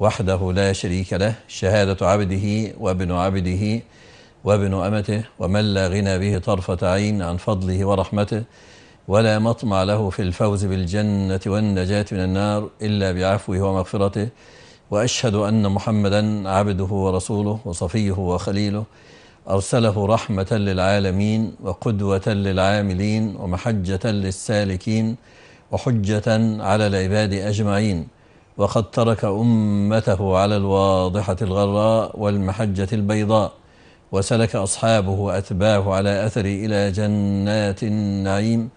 وحده لا شريك له شهادة عبده وابن عبده وابن أمته ومن لا غنى به طرفة عين عن فضله ورحمته ولا مطمع له في الفوز بالجنة والنجاة من النار إلا بعفوه ومغفرته وأشهد أن محمدا عبده ورسوله وصفيه وخليله أرسله رحمة للعالمين وقدوة للعاملين ومحجة للسالكين وحجة على العباد أجمعين وقد ترك أمته على الواضحة الغراء والمحجة البيضاء وسلك أصحابه وأتباعه على أثره إلى جنات النعيم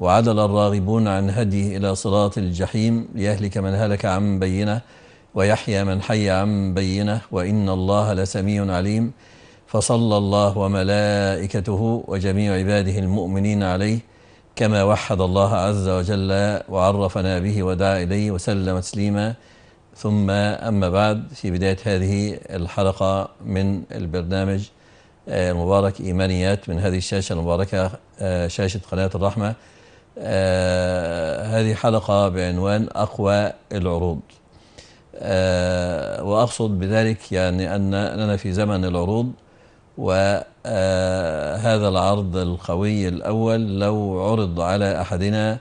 وعدل الراغبون عن هديه إلى صراط الجحيم ليهلك من هلك عن بينه ويحيى من حي عن بينه وإن الله لسميع عليم فصلى الله وملائكته وجميع عباده المؤمنين عليه كما وحد الله عز وجل وعرفنا به ودعا إليه وسلم تسليما ثم أما بعد في بداية هذه الحلقة من البرنامج المبارك آه، إيمانيات من هذه الشاشة المباركة آه، شاشة قناة الرحمة آه، هذه حلقة بعنوان أقوى العروض وأقصد بذلك يعني أننا في زمن العروض وهذا العرض القوي الأول لو عرض على أحدنا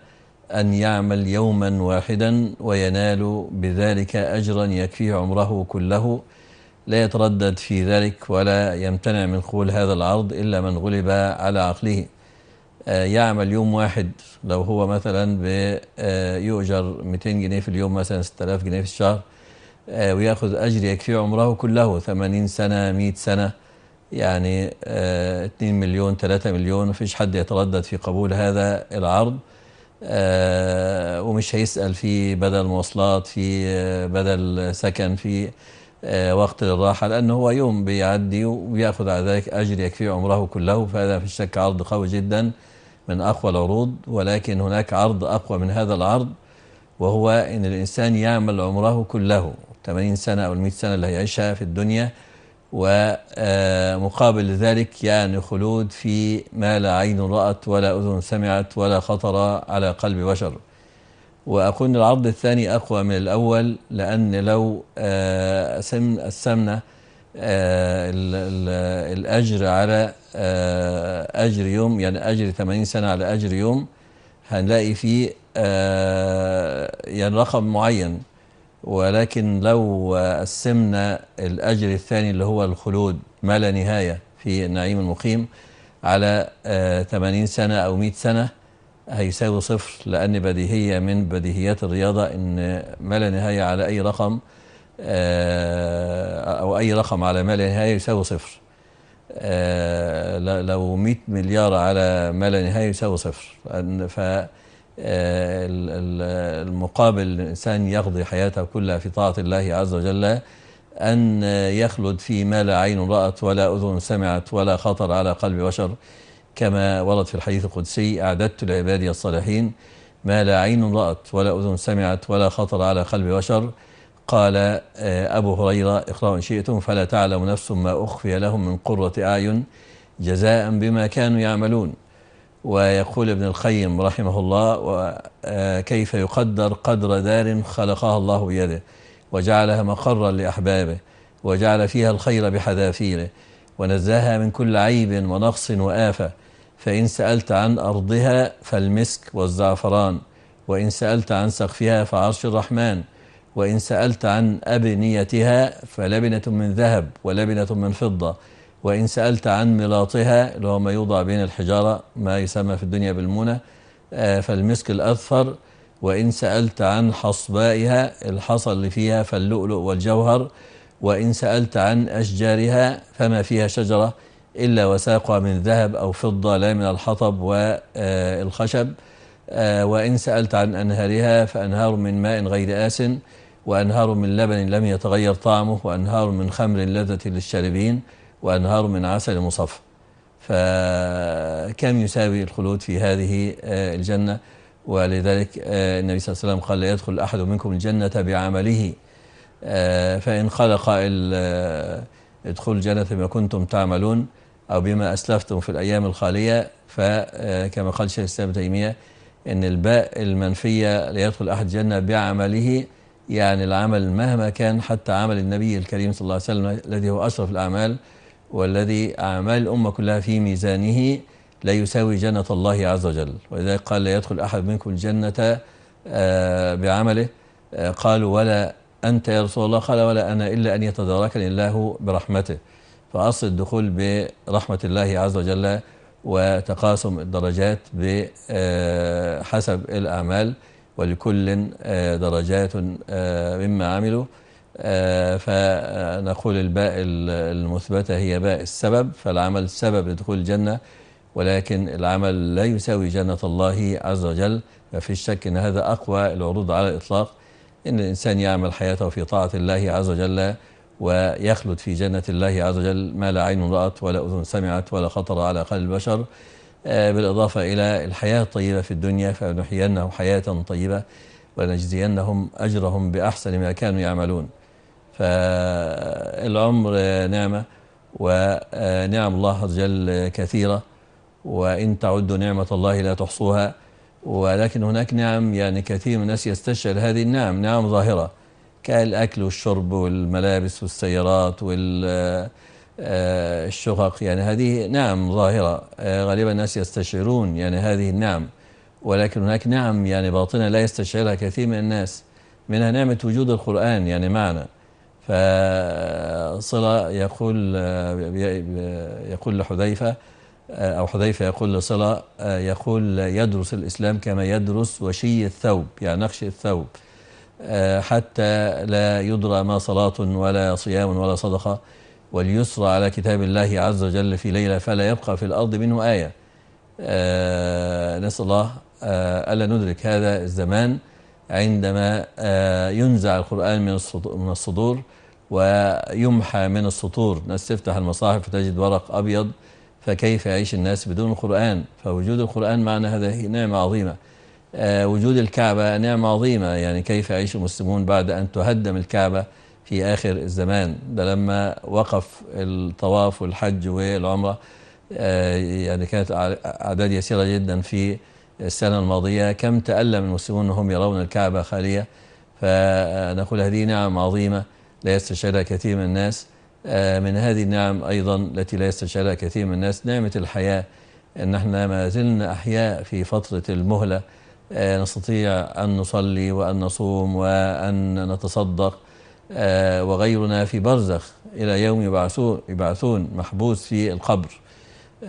أن يعمل يوما واحدا وينال بذلك أجرا يكفيه عمره كله لا يتردد في ذلك ولا يمتنع من قول هذا العرض إلا من غلب على عقله يعمل يوم واحد لو هو مثلا آه، يؤجر 200 جنيه في اليوم مثلا 6000 جنيه في الشهر آه، ويأخذ أجر يكفيه عمره كله 80 سنة 100 سنة يعني 2 آه، مليون 3 مليون مفيش حد يتردد في قبول هذا العرض آه، ومش هيسأل في بدل مواصلات في آه، بدل سكن في وقت للراحة لأنه هو يوم بيعدي وبيأخذ على ذلك أجر يكفي عمره كله فهذا في الشك عرض قوي جدا من أقوى العروض ولكن هناك عرض أقوى من هذا العرض وهو إن الإنسان يعمل عمره كله 80 سنة أو 100 سنة اللي هيعيشها في الدنيا ومقابل ذلك يعني خلود في ما لا عين رأت ولا أذن سمعت ولا خطر على قلب بشر وأقول أن العرض الثاني أقوى من الأول لأن لو آه، السمنة آه، الأجر على آه، أجر يوم يعني أجر 80 سنة على أجر يوم هنلاقي فيه يعني رقم معين ولكن لو قسمنا الأجر الثاني اللي هو الخلود ما لا نهاية في النعيم المقيم على 80 آه، سنة أو 100 سنة هيساوي صفر لأن بديهية من بديهيات الرياضة إن ما لا نهاية على أي رقم آه، أو أي رقم على ما لا نهاية يساوي صفر آه، لو 100 مليار على ما لا نهاية يساوي صفر ف آه، المقابل الإنسان يقضي حياته كلها في طاعة الله عز وجل أن يخلد في ما لا عين رأت ولا أذن سمعت ولا خطر على قلب بشر كما ورد في الحديث القدسي أعددت لعبادي الصالحين ما لا عين رأت ولا أذن سمعت ولا خطر على قلب بشر قال آه، أبو هريرة اقرأوا إن شئتم فلا تعلم نفس ما أخفي لهم من قرة أعين جزاء بما كانوا يعملون ويقول ابن القيم رحمه الله آه، كيف يقدر قدر دار خلقها الله بيده وجعلها مقرا لأحبابه وجعل فيها الخير بحذافيره ونزاها من كل عيب ونقص وآفة فإن سألت عن أرضها فالمسك والزعفران وإن سألت عن سقفها فعرش الرحمن وإن سألت عن أبنيتها فلبنة من ذهب ولبنة من فضة وإن سألت عن ملاطها اللي هو ما يوضع بين الحجارة ما يسمى في الدنيا بالمونة آه، فالمسك الأذفر وإن سألت عن حصبائها الحصى اللي فيها فاللؤلؤ والجوهر وإن سألت عن أشجارها فما فيها شجرة إلا وساقها من ذهب أو فضة لا من الحطب والخشب آه، آه، وإن سألت عن أنهارها فأنهار من ماء غير آس وأنهار من لبن لم يتغير طعمه وأنهار من خمر لذة للشاربين وأنهار من عسل مصفى فكم يساوي الخلود في هذه آه، الجنة ولذلك آه، النبي صلى الله عليه وسلم قال لا يدخل أحد منكم الجنة بعمله آه، فإن قال قائل ادخل الجنة بما كنتم تعملون أو بما أسلفتم في الأيام الخالية فكما قال شيخ الإسلام تيمية أن الباء المنفية لا يدخل أحد الجنة بعمله يعني العمل مهما كان حتى عمل النبي الكريم صلى الله عليه وسلم الذي هو أشرف الأعمال والذي أعمال الأمة كلها في ميزانه لا يساوي جنة الله عز وجل ولذلك قال لا يدخل أحد منكم الجنة آه، بعمله آه، قالوا ولا أنت يا رسول الله قال ولا أنا إلا أن يتداركني الله برحمته فأصل الدخول برحمة الله عز وجل وتقاسم الدرجات بحسب آه، الأعمال ولكل درجات مما عملوا آه، فنقول الباء المثبتة هي باء السبب فالعمل سبب لدخول الجنة ولكن العمل لا يساوي جنة الله عز وجل ما الشك شك أن هذا أقوى العروض على الإطلاق أن الإنسان يعمل حياته في طاعة الله عز وجل ويخلد في جنة الله عز وجل ما لا عين رأت ولا أذن سمعت ولا خطر على قلب البشر آه، بالإضافة إلى الحياة الطيبة في الدنيا فنحيينهم حياة طيبة ونجزينهم أجرهم بأحسن ما كانوا يعملون فالعمر نعمة ونعم الله عز وجل كثيرة وإن تعدوا نعمة الله لا تحصوها ولكن هناك نعم يعني كثير من الناس يستشعر هذه النعم نعم ظاهرة كالأكل والشرب والملابس والسيارات والشقق آه، يعني هذه نعم ظاهرة آه، غالبا الناس يستشعرون يعني هذه النعم ولكن هناك نعم يعني باطنة لا يستشعرها كثير من الناس منها نعمة وجود القرآن يعني معنا فصلة يقول يقول لحذيفة أو حذيفة يقول لصلة يقول يدرس الإسلام كما يدرس وشي الثوب يعني نقش الثوب حتى لا يدرى ما صلاة ولا صيام ولا صدقة واليسرى على كتاب الله عز وجل في ليلة فلا يبقى في الأرض منه آية آه، نسأل الله آه، ألا ندرك هذا الزمان عندما آه، ينزع القرآن من الصدور ويمحى من السطور الناس تفتح المصاحف تجد ورق أبيض فكيف يعيش الناس بدون القرآن فوجود القرآن معنى هذه نعمة عظيمة آه، وجود الكعبة نعمة عظيمة يعني كيف يعيش المسلمون بعد أن تهدم الكعبة في آخر الزمان ده لما وقف الطواف والحج والعمرة آه، يعني كانت أعداد يسيرة جدا في السنة الماضية كم تألم المسلمون أنهم يرون الكعبة خالية فنقول هذه نعم عظيمة لا يستشعرها كثير من الناس آه، من هذه النعم أيضا التي لا يستشعرها كثير من الناس نعمة الحياة أن احنا ما زلنا أحياء في فترة المهلة آه، نستطيع أن نصلي وأن نصوم وأن نتصدق آه، وغيرنا في برزخ إلى يوم يبعثون, يبعثون محبوس في القبر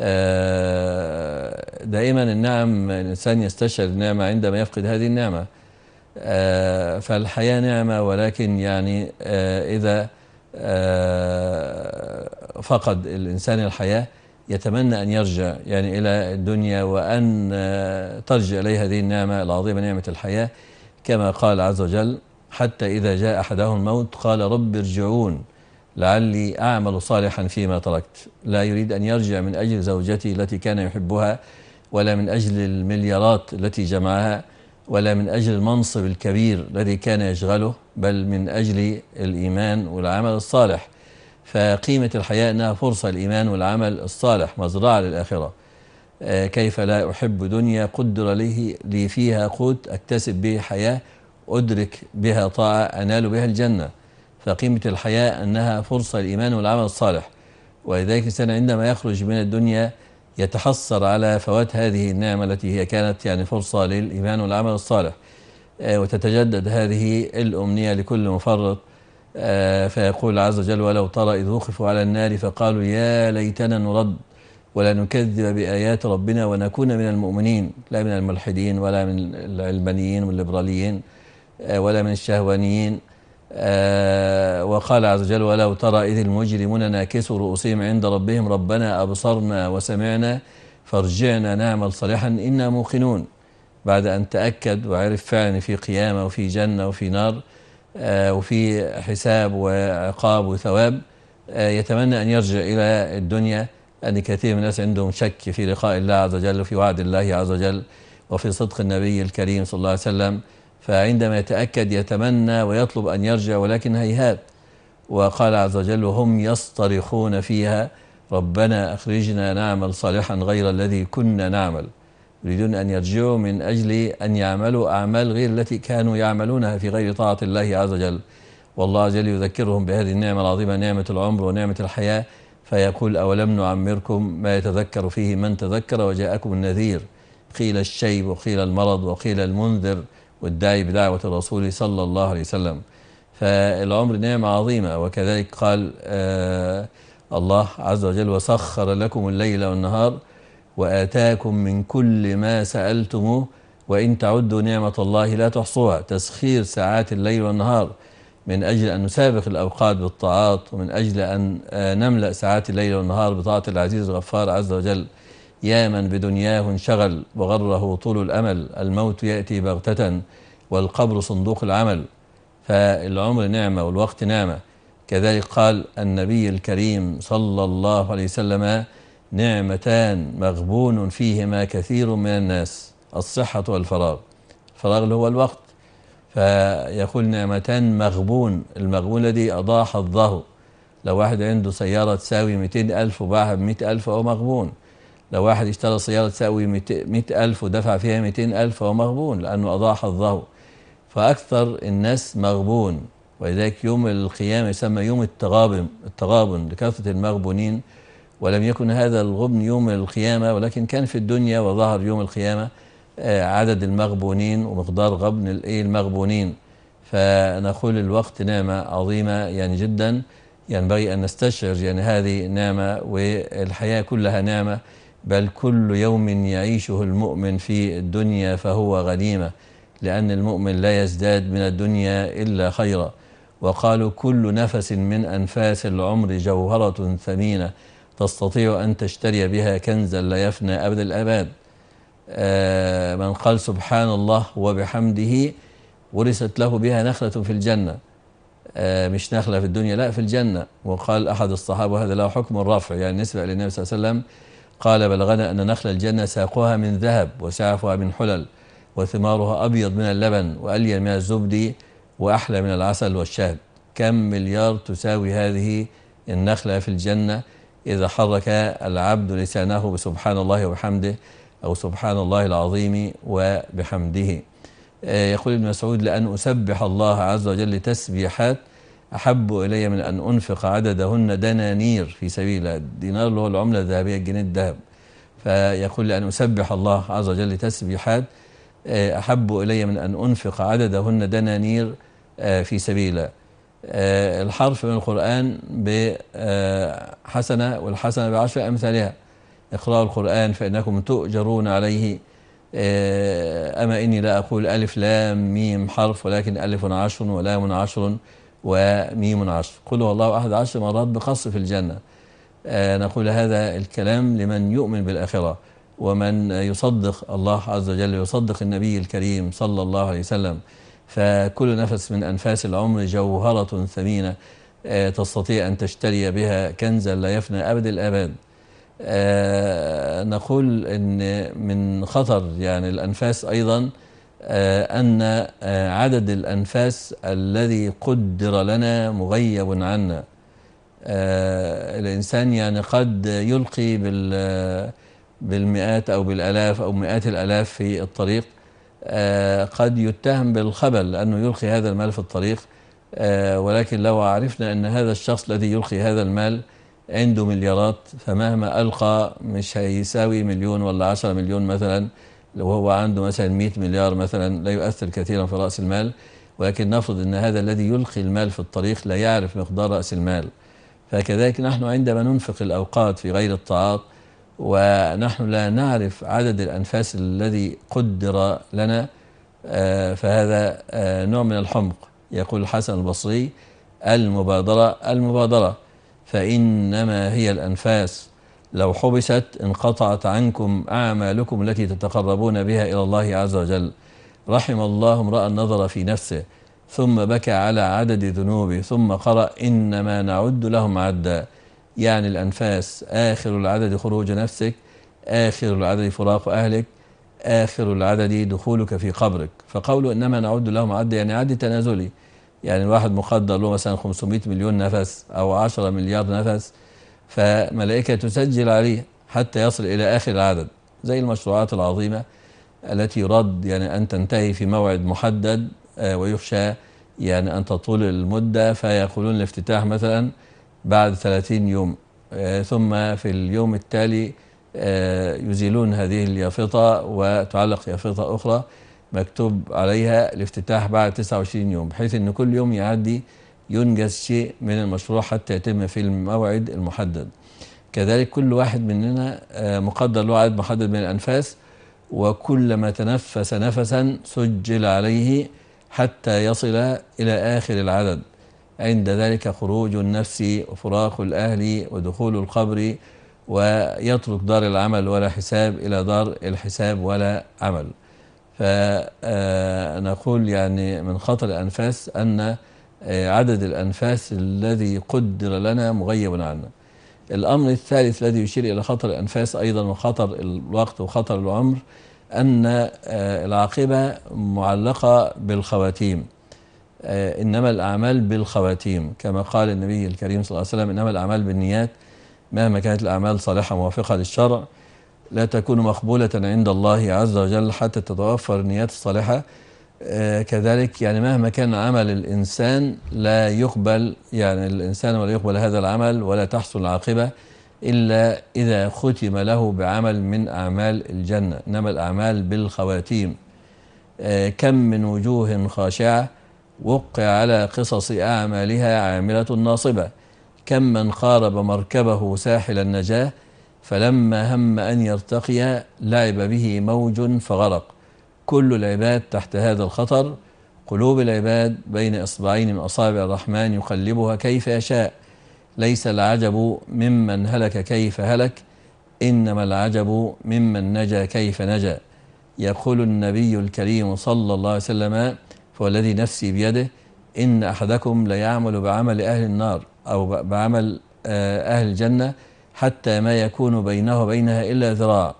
آه، دائما النعم الإنسان يستشعر النعمة عندما يفقد هذه النعمة آه، فالحياة نعمة ولكن يعني آه، إذا فقد الإنسان الحياة يتمنى أن يرجع يعني إلى الدنيا وأن ترجع إليه هذه النعمة العظيمة نعمة الحياة كما قال عز وجل حتى إذا جاء أحدهم الموت قال رب ارجعون لعلي أعمل صالحا فيما تركت لا يريد أن يرجع من أجل زوجته التي كان يحبها ولا من أجل المليارات التي جمعها ولا من أجل المنصب الكبير الذي كان يشغله بل من أجل الإيمان والعمل الصالح فقيمة الحياة أنها فرصة الإيمان والعمل الصالح مزرعة للآخرة آه، كيف لا أحب دنيا قدر لي, لي فيها قوت أكتسب به حياة أدرك بها طاعة أنال بها الجنة فقيمة الحياة أنها فرصة للإيمان والعمل الصالح ولذلك الإنسان عندما يخرج من الدنيا يتحسر على فوات هذه النعمة التي هي كانت يعني فرصة للإيمان والعمل الصالح آه، وتتجدد هذه الأمنية لكل مفرط آه، فيقول عز وجل ولو ترى إذ وقفوا على النار فقالوا يا ليتنا نرد ولا نكذب بآيات ربنا ونكون من المؤمنين لا من الملحدين ولا من العلمانيين والليبراليين آه، ولا من الشهوانيين آه، وقال عز وجل ولو ترى إذ المجرمون ناكسوا رؤوسهم عند ربهم ربنا أبصرنا وسمعنا فارجعنا نعمل صالحا إنا موقنون بعد أن تأكد وعرف فعلا في قيامة وفي جنة وفي نار آه، وفي حساب وعقاب وثواب آه، يتمنى أن يرجع إلى الدنيا أن كثير من الناس عندهم شك في لقاء الله عز وجل وفي وعد الله عز وجل وفي صدق النبي الكريم صلى الله عليه وسلم فعندما يتأكد يتمنى ويطلب أن يرجع ولكن هيهات وقال عز وجل وهم يصطرخون فيها ربنا أخرجنا نعمل صالحا غير الذي كنا نعمل يريدون أن يرجعوا من أجل أن يعملوا أعمال غير التي كانوا يعملونها في غير طاعة الله عز وجل والله عز وجل يذكرهم بهذه النعمة العظيمة نعمة العمر ونعمة الحياة فيقول أولم نعمركم ما يتذكر فيه من تذكر وجاءكم النذير قيل الشيب وقيل المرض وقيل المنذر والداعي بدعوة الرسول صلى الله عليه وسلم فالعمر نعمة عظيمة وكذلك قال آه الله عز وجل وسخر لكم الليل والنهار وآتاكم من كل ما سألتموه وإن تعدوا نعمة الله لا تحصوها تسخير ساعات الليل والنهار من أجل أن نسابق الأوقات بالطاعات ومن أجل أن آه، نملأ ساعات الليل والنهار بطاعة العزيز الغفار عز وجل يا من بدنياه انشغل وغره طول الأمل الموت يأتي بغتة والقبر صندوق العمل فالعمر نعمة والوقت نعمة كذلك قال النبي الكريم صلى الله عليه وسلم نعمتان مغبون فيهما كثير من الناس الصحة والفراغ الفراغ اللي هو الوقت فيقول نعمتان مغبون المغبون الذي أضاع حظه لو واحد عنده سيارة تساوي 200 ألف وباعها ب 100 ألف أو مغبون لو واحد اشترى سيارة تساوي 100000 ودفع فيها 200000 فهو مغبون لأنه أضاع حظه فأكثر الناس مغبون ولذلك يوم القيامة يسمى يوم التغابن التغابن لكثرة المغبونين ولم يكن هذا الغبن يوم القيامة ولكن كان في الدنيا وظهر يوم القيامة آه، عدد المغبونين ومقدار غبن إيه، المغبونين فنقول الوقت نعمة عظيمة يعني جدا ينبغي يعني أن نستشعر يعني هذه نعمة والحياة كلها نعمة بل كل يوم يعيشه المؤمن في الدنيا فهو غنيمة لأن المؤمن لا يزداد من الدنيا إلا خيرا وقالوا كل نفس من أنفاس العمر جوهرة ثمينة تستطيع أن تشتري بها كنزا لا يفنى أبد الأباد آه من قال سبحان الله وبحمده ورثت له بها نخلة في الجنة آه مش نخلة في الدنيا لا في الجنة وقال أحد الصحابة هذا له حكم الرفع يعني نسبة للنبي صلى الله عليه وسلم قال بلغنا أن نخل الجنة ساقها من ذهب وسعفها من حلل وثمارها أبيض من اللبن وألين من الزبد وأحلى من العسل والشهد كم مليار تساوي هذه النخلة في الجنة إذا حرك العبد لسانه بسبحان الله وبحمده أو سبحان الله العظيم وبحمده آه، يقول ابن مسعود لأن أسبح الله عز وجل تسبيحات أحب إلي من أن أنفق عددهن دنانير في سبيل الدينار اللي هو العملة الذهبية الجنيه الذهب فيقول لأن أسبح الله عز وجل تسبيحات آه، أحب إلي من أن أنفق عددهن دنانير آه، في سبيله آه، الحرف من القرآن بحسنة والحسنة بعشر أمثالها اقرأوا القرآن فإنكم تؤجرون عليه أما إني لا أقول ألف لام ميم حرف ولكن ألف عشر ولام عشر وميم عشر قل والله الله أحد عشر مرات بخص في الجنة آه نقول هذا الكلام لمن يؤمن بالآخرة ومن يصدق الله عز وجل يصدق النبي الكريم صلى الله عليه وسلم فكل نفس من أنفاس العمر جوهرة ثمينة آه تستطيع أن تشتري بها كنزا لا يفنى أبد الآباد آه نقول أن من خطر يعني الأنفاس أيضا آه، أن آه، عدد الأنفاس الذي قدر لنا مغيب عنا آه، الإنسان يعني قد يلقي بالمئات أو بالألاف أو مئات الألاف في الطريق قد يتهم بالخبل أنه يلقي هذا المال في الطريق ولكن لو عرفنا أن هذا الشخص الذي يلقي هذا المال عنده مليارات فمهما ألقى مش هيساوي مليون ولا عشرة مليون مثلا لو هو عنده مثلا 100 مليار مثلا لا يؤثر كثيرا في رأس المال ولكن نفرض أن هذا الذي يلقي المال في الطريق لا يعرف مقدار رأس المال فكذلك نحن عندما ننفق الأوقات في غير الطاعات ونحن لا نعرف عدد الأنفاس الذي قدر لنا آه، فهذا آه، نوع من الحمق يقول الحسن البصري المبادرة المبادرة فإنما هي الأنفاس لو حبست انقطعت عنكم أعمالكم التي تتقربون بها إلى الله عز وجل رحم الله امرأ نظر في نفسه ثم بكى على عدد ذنوبه ثم قرأ إنما نعد لهم عدا يعني الأنفاس آخر العدد خروج نفسك آخر العدد فراق أهلك آخر العدد دخولك في قبرك فقولوا إنما نعد لهم عدا يعني عد تنازلي يعني الواحد مقدر له مثلا 500 مليون نفس أو 10 مليار نفس فملائكة تسجل عليه حتى يصل إلى آخر العدد زي المشروعات العظيمة التي يراد يعني أن تنتهي في موعد محدد آه، ويخشى يعني أن تطول المدة فيقولون الافتتاح مثلا بعد 30 يوم آه، ثم في اليوم التالي آه، يزيلون هذه اليافطة وتعلق يافطة أخرى مكتوب عليها الافتتاح بعد 29 يوم بحيث أن كل يوم يعدي ينجز شيء من المشروع حتى يتم في الموعد المحدد كذلك كل واحد مننا آه، مقدر له عدد محدد من الأنفاس وكلما تنفس نفسا سجل عليه حتى يصل إلى آخر العدد عند ذلك خروج النفس وفراق الأهل ودخول القبر ويترك دار العمل ولا حساب إلى دار الحساب ولا عمل فنقول آه، يعني من خطر الأنفاس أن آه، عدد الأنفاس الذي قدر لنا مغيب عنا الأمر الثالث الذي يشير إلى خطر الأنفاس أيضا وخطر الوقت وخطر العمر أن آه، العاقبة معلقة بالخواتيم آه، إنما الأعمال بالخواتيم كما قال النبي الكريم صلى الله عليه وسلم إنما الأعمال بالنيات مهما كانت الأعمال صالحة موافقة للشرع لا تكون مقبولة عند الله عز وجل حتى تتوفر النيات الصالحة آه، كذلك يعني مهما كان عمل الإنسان لا يقبل يعني الإنسان ولا يقبل هذا العمل ولا تحصل العاقبة إلا إذا ختم له بعمل من أعمال الجنة إنما الأعمال بالخواتيم آه، كم من وجوه خاشعة وقع على قصص أعمالها عاملة ناصبة كم من خارب مركبه ساحل النجاة فلما هم أن يرتقي لعب به موج فغرق كل العباد تحت هذا الخطر قلوب العباد بين إصبعين من أصابع الرحمن يقلبها كيف يشاء ليس العجب ممن هلك كيف هلك إنما العجب ممن نجا كيف نجا يقول النبي الكريم صلى الله عليه وسلم فوالذي نفسي بيده إن أحدكم ليعمل بعمل أهل النار أو بعمل آه، أهل الجنة حتى ما يكون بينه وبينها إلا ذراع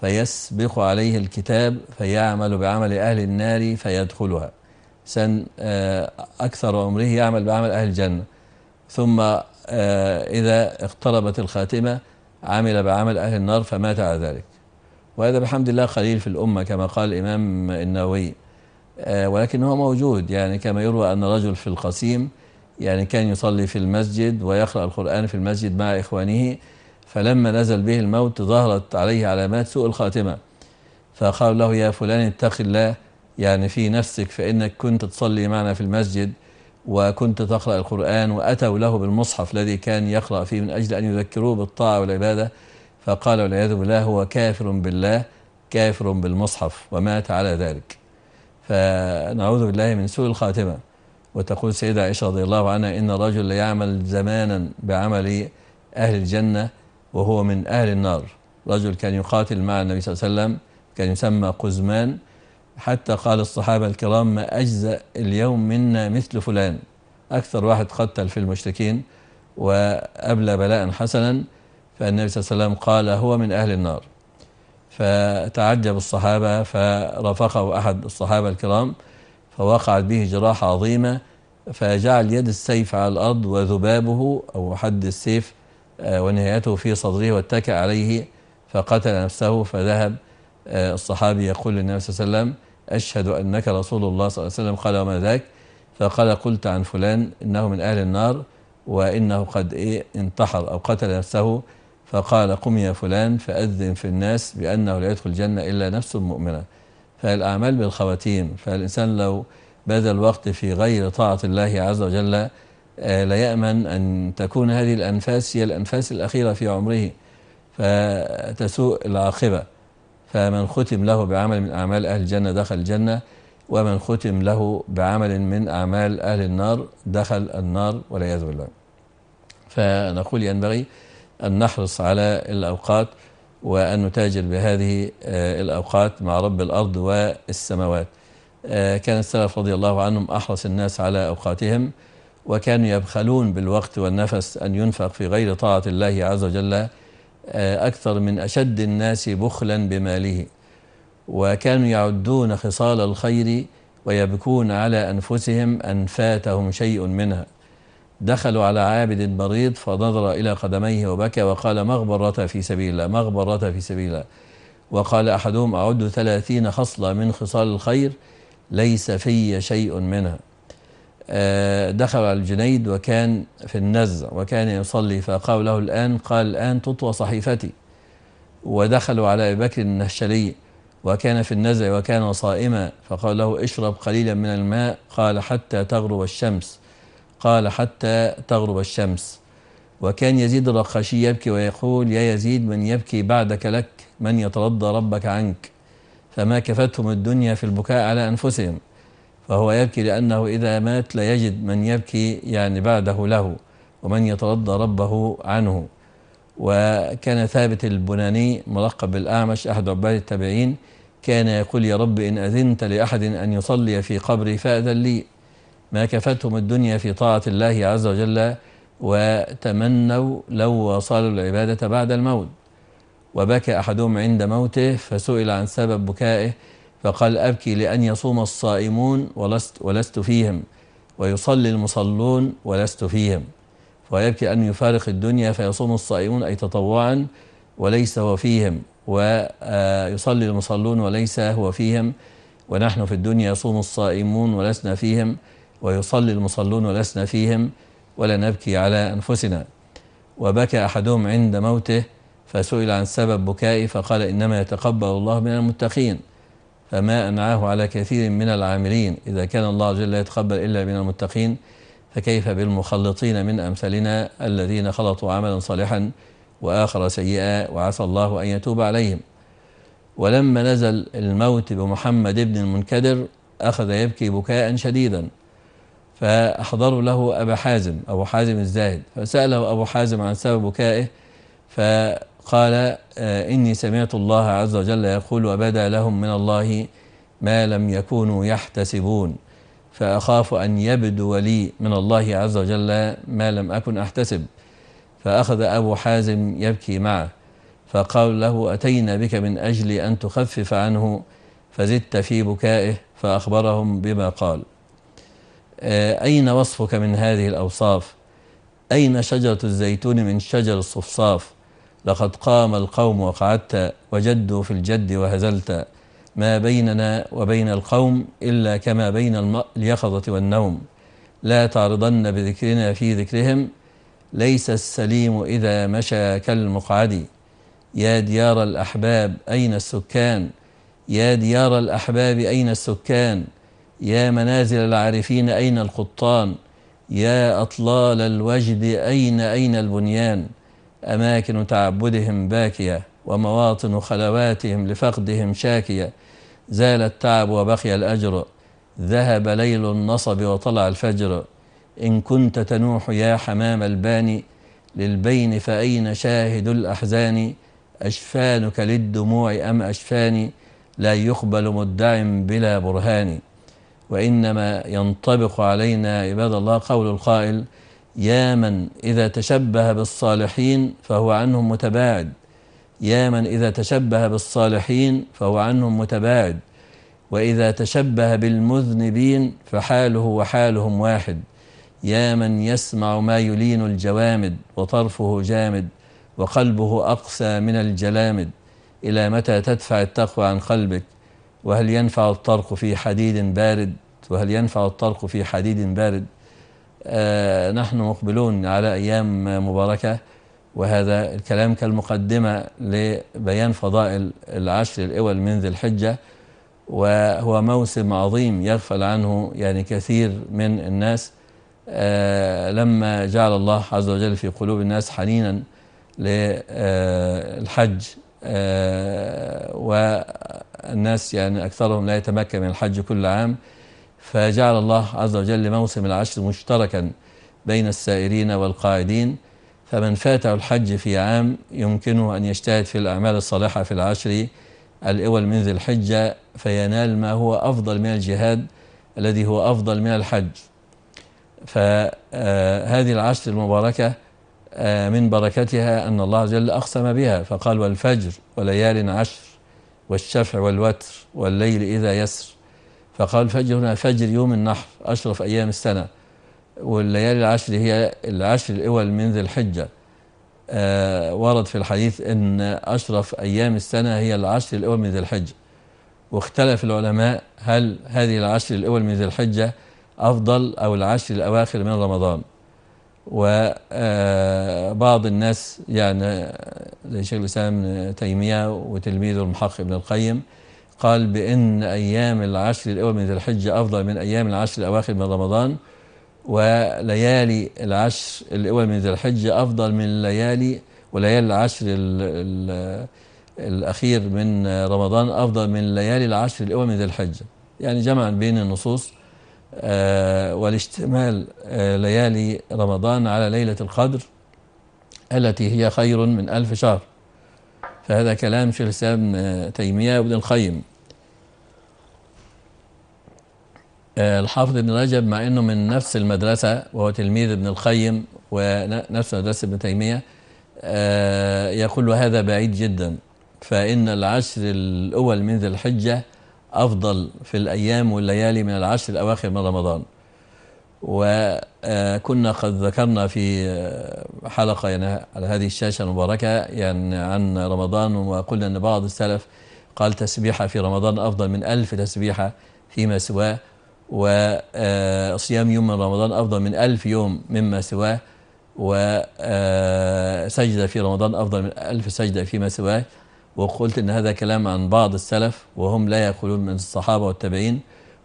فيسبق عليه الكتاب فيعمل بعمل أهل النار فيدخلها سن آه، أكثر عمره يعمل بعمل أهل الجنة ثم آه، إذا اقتربت الخاتمة عمل بعمل أهل النار فمات على ذلك وهذا بحمد الله قليل في الأمة كما قال الإمام النووي آه، ولكن هو موجود يعني كما يروى أن رجل في القصيم يعني كان يصلي في المسجد ويقرأ القرآن في المسجد مع إخوانه فلما نزل به الموت ظهرت عليه علامات سوء الخاتمة فقال له يا فلان اتق الله يعني في نفسك فإنك كنت تصلي معنا في المسجد وكنت تقرأ القرآن وأتوا له بالمصحف الذي كان يقرأ فيه من أجل أن يذكروه بالطاعة والعبادة فقال والعياذ بالله هو كافر بالله كافر بالمصحف ومات على ذلك فنعوذ بالله من سوء الخاتمة وتقول سيدة عائشة رضي الله عنها إن الرجل ليعمل زمانا بعمل أهل الجنة وهو من أهل النار رجل كان يقاتل مع النبي صلى الله عليه وسلم كان يسمى قزمان حتى قال الصحابة الكرام ما أجزأ اليوم منا مثل فلان أكثر واحد قتل في المشركين وأبلى بلاء حسنا فالنبي صلى الله عليه وسلم قال هو من أهل النار فتعجب الصحابة فرافقه أحد الصحابة الكرام فوقعت به جراحة عظيمة فجعل يد السيف على الأرض وذبابه أو حد السيف آه، ونهايته في صدره واتكى عليه فقتل نفسه فذهب آه، الصحابي يقول للنبي صلى الله عليه وسلم أشهد أنك رسول الله صلى الله عليه وسلم قال وما ذاك فقال قلت عن فلان إنه من أهل النار وإنه قد إيه انتحر أو قتل نفسه فقال قم يا فلان فأذن في الناس بأنه لا يدخل الجنة إلا نفس مؤمنة فالأعمال بالخواتيم فالإنسان لو بذل الوقت في غير طاعة الله عز وجل آه، لا يأمن أن تكون هذه الأنفاس هي الأنفاس الأخيرة في عمره فتسوء العاقبة فمن ختم له بعمل من أعمال أهل الجنة دخل الجنة ومن ختم له بعمل من أعمال أهل النار دخل النار والعياذ بالله فنقول ينبغي أن نحرص على الأوقات وأن نتاجر بهذه آه، الأوقات مع رب الأرض والسماوات آه، كان السلف رضي الله عنهم أحرص الناس على أوقاتهم وكانوا يبخلون بالوقت والنفس أن ينفق في غير طاعة الله عز وجل آه، أكثر من أشد الناس بخلا بماله وكانوا يعدون خصال الخير ويبكون على أنفسهم أن فاتهم شيء منها دخلوا على عابد مريض فنظر إلى قدميه وبكى وقال مغبرة في سبيل الله مغبرة في سبيل الله وقال أحدهم أعد ثلاثين خصلة من خصال الخير ليس في شيء منها آه، دخل على الجنيد وكان في النزع وكان يصلي فقالوا له الآن قال الآن تطوى صحيفتي ودخلوا على أبي بكر النهشلي وكان في النزع وكان صائما فقال له اشرب قليلا من الماء قال حتى تغرب الشمس قال حتى تغرب الشمس وكان يزيد الرقاشي يبكي ويقول يا يزيد من يبكي بعدك لك من يترضى ربك عنك فما كفتهم الدنيا في البكاء على أنفسهم فهو يبكي لأنه إذا مات لا يجد من يبكي يعني بعده له ومن يترضى ربه عنه وكان ثابت البناني ملقب بالأعمش أحد عباد التابعين كان يقول يا رب إن أذنت لأحد أن يصلي في قبري فأذن لي ما كفتهم الدنيا في طاعة الله عز وجل وتمنوا لو واصلوا العبادة بعد الموت وبكى أحدهم عند موته فسئل عن سبب بكائه فقال أبكي لأن يصوم الصائمون ولست, ولست فيهم ويصلي المصلون ولست فيهم ويبكي أن يفارق الدنيا فيصوم الصائمون أي تطوعا وليس هو فيهم ويصلي آه، المصلون وليس هو فيهم ونحن في الدنيا يصوم الصائمون ولسنا فيهم ويصلي المصلون ولسنا فيهم ولا نبكي على أنفسنا وبكى أحدهم عند موته فسئل عن سبب بكائه فقال إنما يتقبل الله من المتقين فما أنعاه على كثير من العاملين إذا كان الله جل يتقبل إلا من المتقين فكيف بالمخلطين من أمثالنا الذين خلطوا عملا صالحا وآخر سيئا وعسى الله أن يتوب عليهم ولما نزل الموت بمحمد بن المنكدر أخذ يبكي بكاء شديدا فأحضروا له أبا حازم أبو حازم الزاهد فسأله أبو حازم عن سبب بكائه ف قال آه، إني سمعت الله عز وجل يقول وبدا لهم من الله ما لم يكونوا يحتسبون فأخاف أن يبدو لي من الله عز وجل ما لم أكن أحتسب فأخذ أبو حازم يبكي معه فقال له أتينا بك من أجل أن تخفف عنه فزدت في بكائه فأخبرهم بما قال آه، أين وصفك من هذه الأوصاف أين شجرة الزيتون من شجر الصفصاف لقد قام القوم وقعدت وجدوا في الجد وهزلت ما بيننا وبين القوم إلا كما بين اليقظة والنوم لا تعرضن بذكرنا في ذكرهم ليس السليم إذا مشى كالمقعد يا ديار الأحباب أين السكان يا ديار الأحباب أين السكان يا منازل العارفين أين القطان يا أطلال الوجد أين أين البنيان أماكن تعبدهم باكية ومواطن خلواتهم لفقدهم شاكية زال التعب وبقي الأجر ذهب ليل النصب وطلع الفجر إن كنت تنوح يا حمام الباني للبين فأين شاهد الأحزان أشفانك للدموع أم أشفاني لا يقبل مدع بلا برهان وإنما ينطبق علينا عباد الله قول القائل يا من إذا تشبه بالصالحين فهو عنهم متباعد يا من إذا تشبه بالصالحين فهو عنهم متباعد وإذا تشبه بالمذنبين فحاله وحالهم واحد يا من يسمع ما يلين الجوامد وطرفه جامد وقلبه أقسى من الجلامد إلى متى تدفع التقوى عن قلبك وهل ينفع الطرق في حديد بارد وهل ينفع الطرق في حديد بارد آه، نحن مقبلون على أيام مباركة وهذا الكلام كالمقدمة لبيان فضائل العشر الأول من ذي الحجة وهو موسم عظيم يغفل عنه يعني كثير من الناس آه، لما جعل الله عز وجل في قلوب الناس حنينا للحج آه، والناس يعني أكثرهم لا يتمكن من الحج كل عام فجعل الله عز وجل موسم العشر مشتركا بين السائرين والقاعدين فمن فات الحج في عام يمكنه أن يجتهد في الأعمال الصالحة في العشر الأول من ذي الحجة فينال ما هو أفضل من الجهاد الذي هو أفضل من الحج فهذه آه، العشر المباركة آه، من بركتها أن الله جل أقسم بها فقال والفجر وليال عشر والشفع والوتر والليل إذا يسر فقال الفجر هنا فجر يوم النحر أشرف أيام السنة والليالي العشر هي العشر الأول من ذي الحجة آه ورد في الحديث أن أشرف أيام السنة هي العشر الأول من ذي الحجة واختلف العلماء هل هذه العشر الأول من ذي الحجة أفضل أو العشر الأواخر من رمضان وبعض آه، الناس يعني زي شيخ الإسلام تيمية وتلميذه المحقق ابن القيم قال بأن أيام العشر الأول من ذي الحجة أفضل من أيام العشر الأواخر من رمضان وليالي العشر الأول من ذي الحجة أفضل من ليالي وليالي العشر الأخير من رمضان أفضل من ليالي العشر الأول من ذي الحجة يعني جمعا بين النصوص آه والاشتمال آه ليالي رمضان على ليلة القدر التي هي خير من ألف شهر فهذا كلام شيخ الإسلام آه، تيمية ابن القيم آه، الحافظ ابن رجب مع أنه من نفس المدرسة وهو تلميذ ابن القيم ونفس مدرسة ابن تيمية آه، يقول هذا بعيد جدا فإن العشر الأول من ذي الحجة أفضل في الأيام والليالي من العشر الأواخر من رمضان وكنا قد ذكرنا في حلقة يعني على هذه الشاشة المباركة يعني عن رمضان وقلنا أن بعض السلف قال تسبيحة في رمضان أفضل من ألف تسبيحة فيما سواه وصيام يوم من رمضان أفضل من ألف يوم مما سواه وسجدة في رمضان أفضل من ألف سجدة فيما سواه وقلت أن هذا كلام عن بعض السلف وهم لا يقولون من الصحابة والتابعين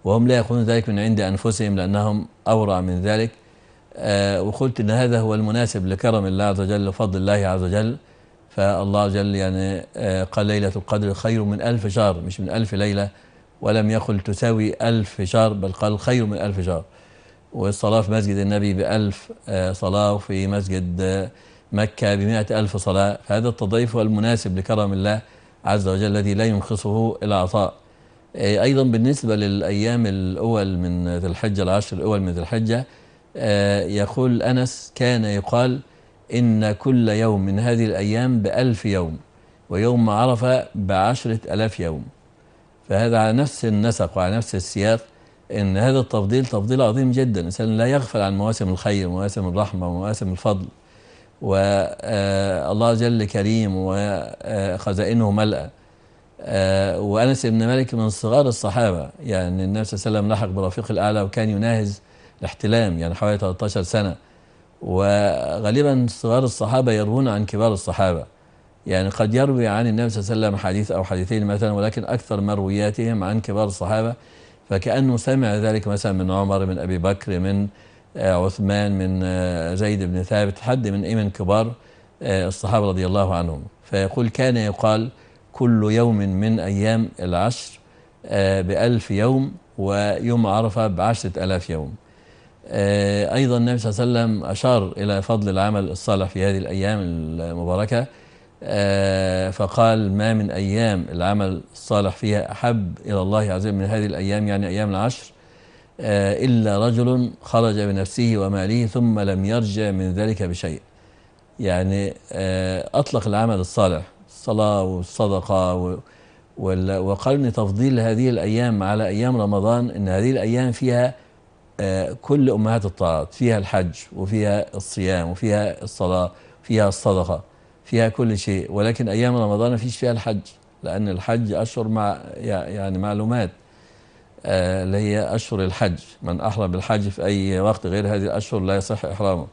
وهم لا يقولون ذلك من عند أنفسهم لأنهم أورع من ذلك آه، وقلت أن هذا هو المناسب لكرم الله عز وجل وفضل الله عز وجل فالله عز وجل يعني آه، قال ليلة القدر خير من ألف شهر مش من ألف ليلة ولم يقل تساوي ألف شهر بل قال خير من ألف شهر والصلاة في مسجد النبي بألف آه، صلاة وفي مسجد مكة بمئة ألف صلاة فهذا التضعيف هو المناسب لكرم الله عز وجل الذي لا ينقصه العطاء آه، أيضا بالنسبة للأيام الأول من ذي الحجة العشر الأول من ذي الحجة آه، يقول أنس كان يقال إن كل يوم من هذه الأيام بألف يوم ويوم عرفة بعشرة ألاف يوم فهذا على نفس النسق وعلى نفس السياق ان هذا التفضيل تفضيل عظيم جدا الانسان لا يغفل عن مواسم الخير ومواسم الرحمه ومواسم الفضل والله آه، جل كريم وخزائنه ملأى آه، وأنس بن مالك من صغار الصحابة يعني النبي صلى الله عليه وسلم لحق برفيق الأعلى وكان يناهز الاحتلام يعني حوالي 13 سنة وغالبا صغار الصحابة يروون عن كبار الصحابة يعني قد يروي عن النبي صلى الله عليه وسلم حديث أو حديثين مثلا ولكن أكثر مروياتهم عن كبار الصحابة فكأنه سمع ذلك مثلا من عمر من أبي بكر من آه، عثمان من آه، زيد بن ثابت حد من أي من كبار الصحابة رضي الله عنهم فيقول كان يقال كل يوم من أيام العشر آه، بألف يوم ويوم عرفة بعشرة ألاف يوم آه، أيضا النبي صلى الله عليه وسلم أشار إلى فضل العمل الصالح في هذه الأيام المباركة آه، فقال ما من أيام العمل الصالح فيها أحب إلى الله عز وجل من هذه الأيام يعني أيام العشر إلا رجل خرج بنفسه وماله ثم لم يرجع من ذلك بشيء يعني أطلق العمل الصالح الصلاة والصدقة وقرن تفضيل هذه الأيام على أيام رمضان أن هذه الأيام فيها آه، كل أمهات الطاعات فيها الحج وفيها الصيام وفيها الصلاة فيها الصدقة فيها كل شيء ولكن أيام رمضان فيش فيها الحج لأن الحج أشهر مع يعني معلومات آه، اللي هي أشهر الحج من أحرم بالحج في أي وقت غير هذه الأشهر لا يصح إحرامه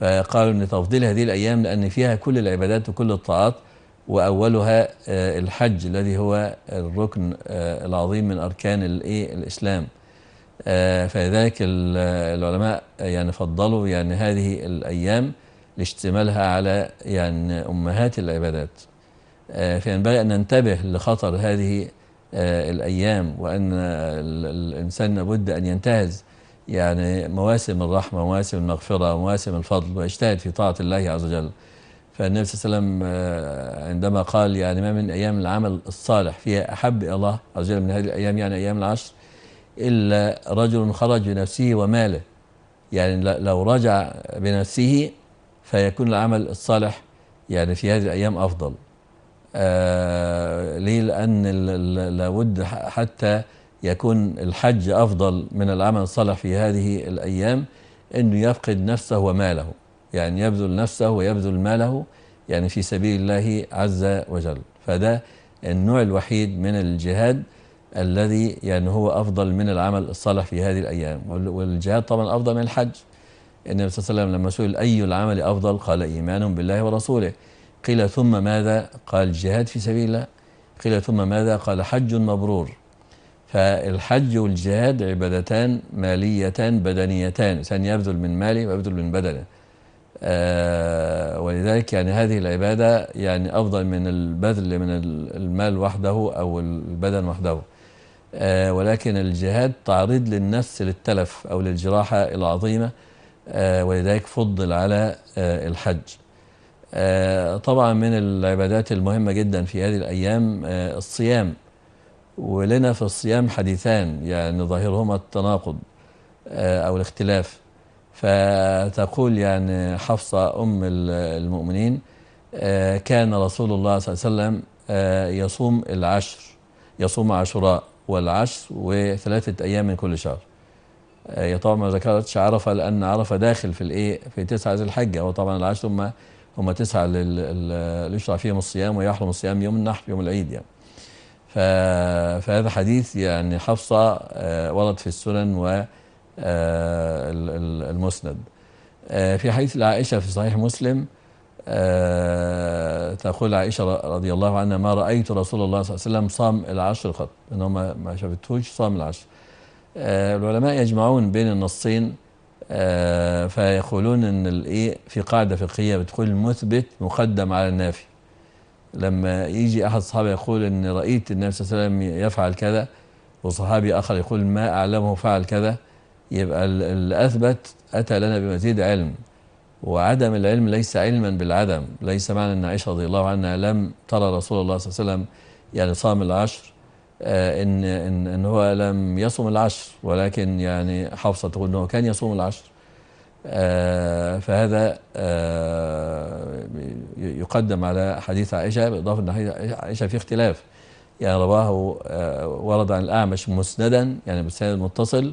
فقالوا أن تفضيل هذه الأيام لأن فيها كل العبادات وكل الطاعات وأولها آه، الحج الذي هو الركن آه، العظيم من أركان إيه، الإسلام آه، فلذلك العلماء يعني فضلوا يعني هذه الأيام لاشتمالها على يعني أمهات العبادات فينبغي أن ننتبه لخطر هذه الأيام وأن الإنسان لابد أن ينتهز يعني مواسم الرحمة ومواسم المغفرة ومواسم الفضل ويجتهد في طاعة الله عز وجل فالنبي صلى الله عليه وسلم آه، عندما قال يعني ما من أيام العمل الصالح فيها أحب إلى الله عز وجل من هذه الأيام يعني أيام العشر إلا رجل خرج بنفسه وماله يعني لو رجع بنفسه فيكون العمل الصالح يعني في هذه الأيام أفضل آه ليه لأن لابد حتى يكون الحج أفضل من العمل الصالح في هذه الأيام أنه يفقد نفسه وماله يعني يبذل نفسه ويبذل ماله يعني في سبيل الله عز وجل فده النوع الوحيد من الجهاد الذي يعني هو أفضل من العمل الصالح في هذه الأيام والجهاد طبعا أفضل من الحج النبي صلى الله عليه وسلم لما سئل أي العمل أفضل قال إيمان بالله ورسوله قيل ثم ماذا قال جهاد في سبيل الله قيل ثم ماذا قال حج مبرور فالحج والجهاد عبادتان ماليتان بدنيتان الإنسان يبذل من ماله ويبذل من بدنه آه، ولذلك يعني هذه العبادة يعني أفضل من البذل من المال وحده أو البدن وحده آه، ولكن الجهاد تعريض للنفس للتلف أو للجراحة العظيمة آه، ولذلك فضل على الحج طبعا من العبادات المهمة جدا في هذه الأيام الصيام ولنا في الصيام حديثان يعني ظاهرهما التناقض أو الاختلاف فتقول يعني حفصة أم المؤمنين آه، كان رسول الله صلى الله عليه وسلم آه، يصوم العشر يصوم عاشوراء والعشر وثلاثة أيام من كل شهر هي آه، طبعا ما ذكرتش عرفة لأن عرفة داخل في الإيه في تسعة ذي الحجة وطبعا العشر هم هم تسعة اللي يشرع فيهم الصيام ويحرم الصيام يوم النحر يوم العيد يعني فهذا حديث يعني حفصة ورد في السنن و آه، المسند آه، في حديث العائشة في صحيح مسلم آه، تقول عائشة رضي الله عنها ما رأيت رسول الله صلى الله عليه وسلم صام العشر قط إنه ما شافتهوش صام العشر العلماء يجمعون بين النصين فيقولون ان الايه في قاعده فقهيه بتقول المثبت مقدم على النافي لما يجي احد الصحابه يقول ان رايت النبي صلى الله عليه وسلم يفعل كذا وصحابي اخر يقول ما اعلمه فعل كذا يبقى اللي أثبت أتى لنا بمزيد علم وعدم العلم ليس علما بالعدم ليس معنى أن عائشة رضي الله عنها لم ترى رسول الله صلى الله عليه وسلم يعني صام العشر آه، إن, إن, إن هو لم يصم العشر ولكن يعني حفصة تقول أنه كان يصوم العشر آه، فهذا آه، يقدم على حديث عائشة بالإضافة أن حديث عائشة في اختلاف يعني رواه ورد عن الأعمش مسندا يعني بالسند المتصل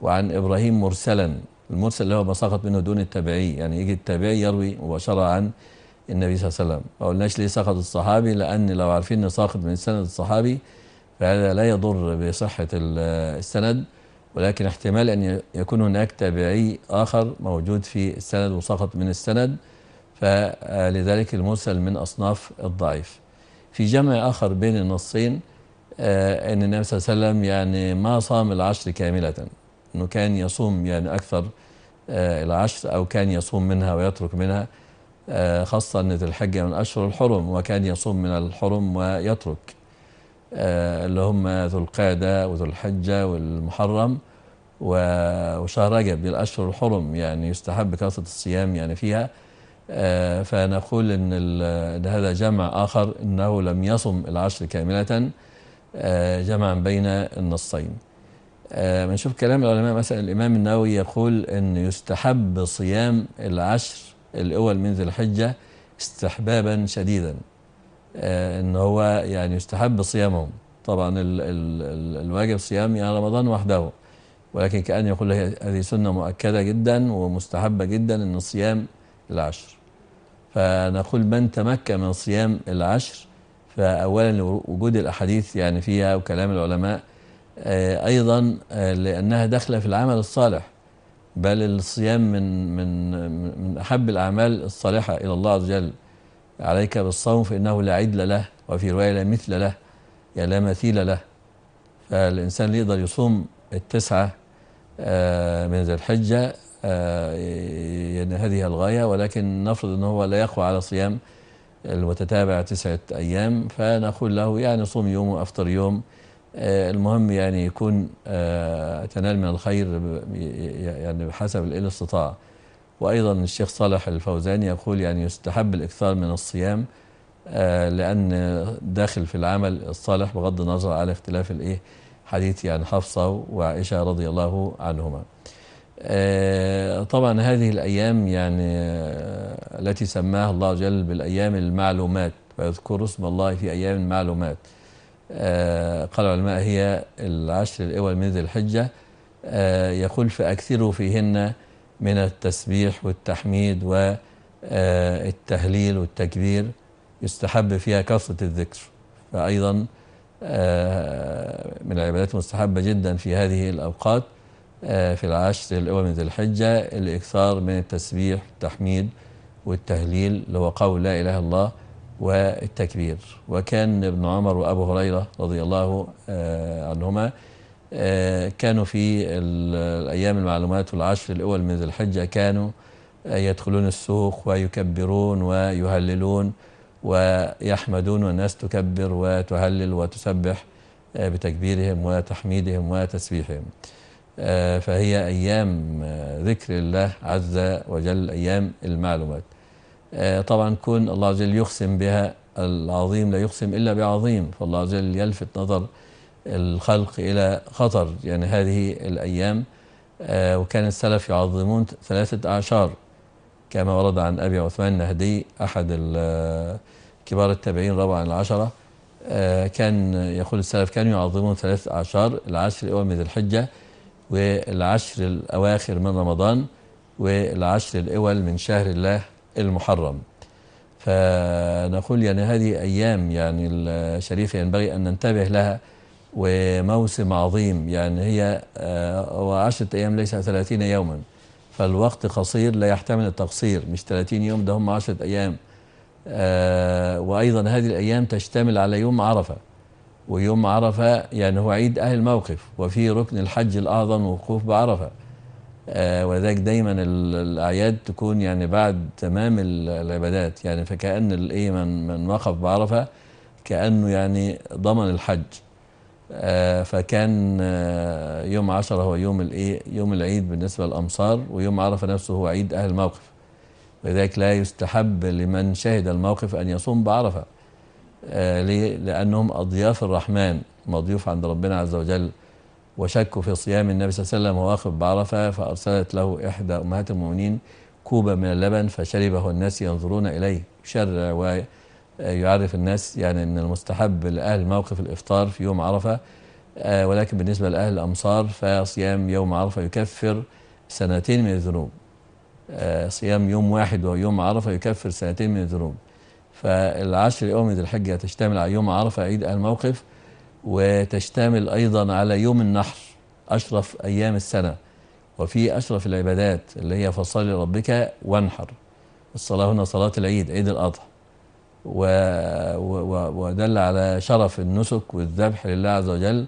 وعن إبراهيم مرسلا المرسل اللي هو ما سقط منه دون التابعي يعني يجي التابعي يروي مباشرة عن النبي صلى الله عليه وسلم ما قلناش ليه سقط الصحابي لأن لو عارفين إن ساقط من سند الصحابي فهذا لا يضر بصحة السند ولكن احتمال أن يكون هناك تابعي آخر موجود في السند وسقط من السند فلذلك المرسل من أصناف الضعيف في جمع آخر بين النصين آه، أن النبي صلى الله عليه وسلم يعني ما صام العشر كاملة أنه كان يصوم يعني أكثر آه، العشر أو كان يصوم منها ويترك منها آه، خاصة أن ذي الحجة من أشهر الحرم وكان يصوم من الحرم ويترك آه، اللي هم ذو القعدة وذو الحجة والمحرم وشهر رجب الأشهر الحرم يعني يستحب كثرة الصيام يعني فيها فنقول إن, إن هذا جمع آخر أنه لم يصم العشر كاملة جمعا بين النصين آه، بنشوف كلام العلماء مثلا الإمام النووي يقول أن يستحب صيام العشر الأول من ذي الحجة استحبابا شديدا آه، أن هو يعني يستحب صيامهم طبعا الـ الـ الواجب صيام يعني رمضان وحده ولكن كأن يقول هذه سنة مؤكدة جدا ومستحبة جدا أن صيام العشر فنقول من تمكن من صيام العشر فأولا وجود الأحاديث يعني فيها وكلام العلماء آه، أيضا آه، لأنها داخلة في العمل الصالح بل الصيام من من من أحب الأعمال الصالحة إلى الله عز وجل عليك بالصوم فإنه لا عدل له وفي رواية لا مثل له يعني لا مثيل له فالإنسان اللي يقدر يصوم التسعة آه، من ذي الحجة يعني هذه الغاية ولكن نفرض أنه هو لا يقوى على صيام المتتابع تسعة أيام فنقول له يعني صوم يوم وأفطر يوم آه، المهم يعني يكون آه، تنال من الخير يعني بحسب الاستطاعة وأيضا الشيخ صالح الفوزاني يقول يعني يستحب الإكثار من الصيام آه، لأن داخل في العمل الصالح بغض النظر على اختلاف الإيه حديث يعني حفصة وعائشة رضي الله عنهما طبعا هذه الأيام يعني التي سماها الله جل بالأيام المعلومات ويذكر اسم الله في أيام المعلومات آه، قال العلماء هي العشر الأول من ذي الحجة آه، يقول فأكثروا فيهن من التسبيح والتحميد والتهليل آه، والتكبير يستحب فيها كثرة الذكر فأيضا من العبادات المستحبة جدا في هذه الأوقات في العشر الأول من ذي الحجة الإكثار من التسبيح والتحميد والتهليل اللي هو قول لا إله إلا الله والتكبير وكان ابن عمر وأبو هريرة رضي الله آه، عنهما آه، كانوا في الأيام المعلومات والعشر الأول من ذي الحجة كانوا آه، يدخلون السوق ويكبرون ويهللون ويحمدون والناس تكبر وتهلل وتسبح بتكبيرهم وتحميدهم وتسبيحهم فهي أيام ذكر الله عز وجل أيام المعلومات آه، طبعا كون الله عز وجل يقسم بها العظيم لا يقسم إلا بعظيم فالله عز وجل يلفت نظر الخلق إلى خطر يعني هذه الأيام آه، وكان السلف يعظمون ثلاثة أعشار كما ورد عن أبي عثمان النهدي أحد آه، كبار التابعين رابعا العشرة كان يقول السلف كانوا يعظمون ثلاثة أعشار العشر الأول من ذي الحجة والعشر الأواخر من رمضان والعشر الأول من شهر الله المحرم فنقول يعني هذه أيام يعني الشريفة ينبغي أن ننتبه لها وموسم عظيم يعني هي آه، وعشرة أيام ليس ثلاثين يوما فالوقت قصير لا يحتمل التقصير مش 30 يوم ده هم 10 أيام آه، وأيضا هذه الأيام تشتمل على يوم عرفة ويوم عرفة يعني هو عيد أهل الموقف وفي ركن الحج الأعظم وقوف بعرفة آه، ولذلك دايما الاعياد تكون يعني بعد تمام العبادات يعني فكان الايه من من وقف بعرفه كانه يعني ضمن الحج آه، فكان آه، يوم عشرة هو يوم الايه يوم العيد بالنسبه للامصار ويوم عرفه نفسه هو عيد اهل الموقف ولذلك لا يستحب لمن شهد الموقف ان يصوم بعرفه ليه؟ لانهم اضياف الرحمن مضيوف عند ربنا عز وجل وشكوا في صيام النبي صلى الله عليه وسلم وواقف بعرفة فأرسلت له إحدى أمهات المؤمنين كوبا من اللبن فشربه الناس ينظرون إليه شر ويعرف الناس يعني ان المستحب لأهل موقف الإفطار في يوم عرفة آه، ولكن بالنسبة لأهل الأمصار فصيام يوم عرفة يكفر سنتين من الذنوب آه، صيام يوم واحد ويوم عرفة يكفر سنتين من الذنوب فالعشر يوم ذي الحجة تشتمل على يوم عرفة عيد الموقف وتشتمل أيضا على يوم النحر أشرف أيام السنة وفي أشرف العبادات اللي هي فصل ربك وانحر الصلاة هنا صلاة العيد عيد الأضحى و... و... ودل على شرف النسك والذبح لله عز وجل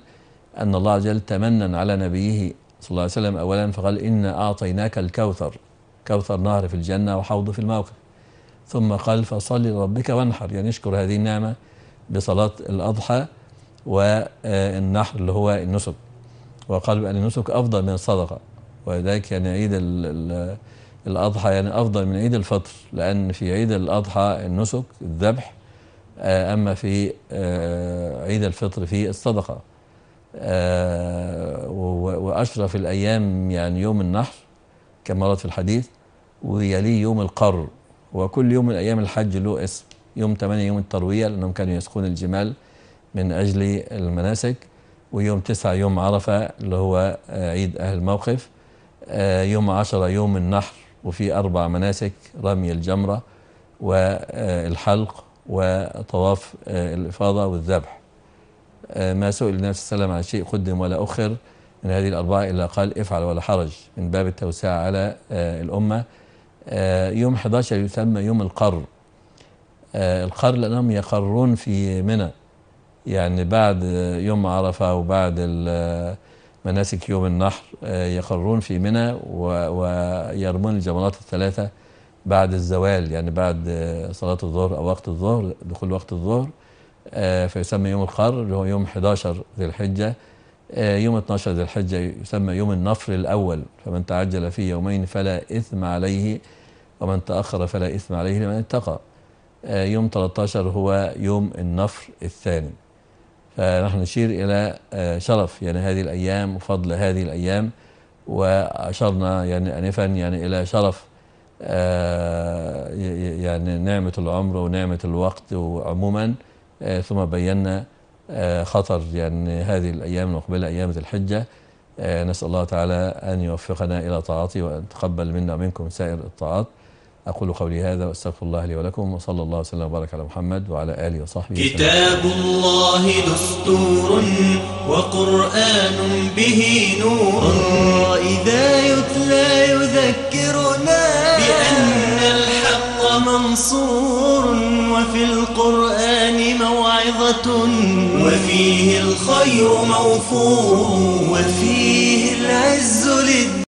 أن الله عز وجل تمنى على نبيه صلى الله عليه وسلم أولا فقال إنا أعطيناك الكوثر كوثر نهر في الجنة وحوض في الموقف ثم قال فصل لربك وانحر يعني اشكر هذه النعمة بصلاة الأضحى والنحر اللي هو النسك وقال بأن النسك أفضل من الصدقة ولذلك يعني عيد الأضحى يعني أفضل من عيد الفطر لأن في عيد الأضحى النسك الذبح آه، أما في آه، عيد الفطر في الصدقة آه، وأشرف الأيام يعني يوم النحر كما ورد في الحديث ويليه يوم القر وكل يوم من أيام الحج له اسم يوم 8 يوم التروية لأنهم كانوا يسقون الجمال من أجل المناسك ويوم تسعة يوم عرفة اللي هو آه، عيد أهل الموقف آه، يوم عشرة يوم النحر وفي أربع مناسك رمي الجمرة والحلق آه، وطواف الإفاضة والذبح ما سئل النبي صلى الله عليه وسلم عن شيء قدم ولا أخر من هذه الأربعة إلا قال افعل ولا حرج من باب التوسعة على الأمة يوم 11 يسمى يوم القر القر لأنهم يقرون في منى يعني بعد يوم عرفة وبعد مناسك يوم النحر آه، يقرون في منى ويرمون الجمرات الثلاثة بعد الزوال يعني بعد آه، صلاة الظهر أو وقت الظهر دخول وقت الظهر آه، فيسمى يوم القر اللي هو يوم 11 ذي الحجة يوم 12 ذي الحجة يسمى يوم النفر الأول فمن تعجل في يومين فلا إثم عليه ومن تأخر فلا إثم عليه لمن اتقى يوم 13 هو يوم النفر الثاني فنحن نشير إلى آه، شرف يعني هذه الأيام وفضل هذه الأيام وأشرنا يعني أنفا يعني إلى شرف آه، يعني نعمة العمر ونعمة الوقت وعموما آه، ثم بينا خطر يعني هذه الأيام المقبلة أيام ذي الحجة نسأل الله تعالى أن يوفقنا إلى طاعته وأن تقبل منا ومنكم سائر الطاعات أقول قولي هذا وأستغفر الله لي ولكم وصلى الله وسلم وبارك على محمد وعلى آله وصحبه كتاب الله دستور وقرآن به نور وإذا يتلى يذكرنا بأن الحق منصور وفي القرآن موعظة وفيه الخير موفور وفيه العز للدين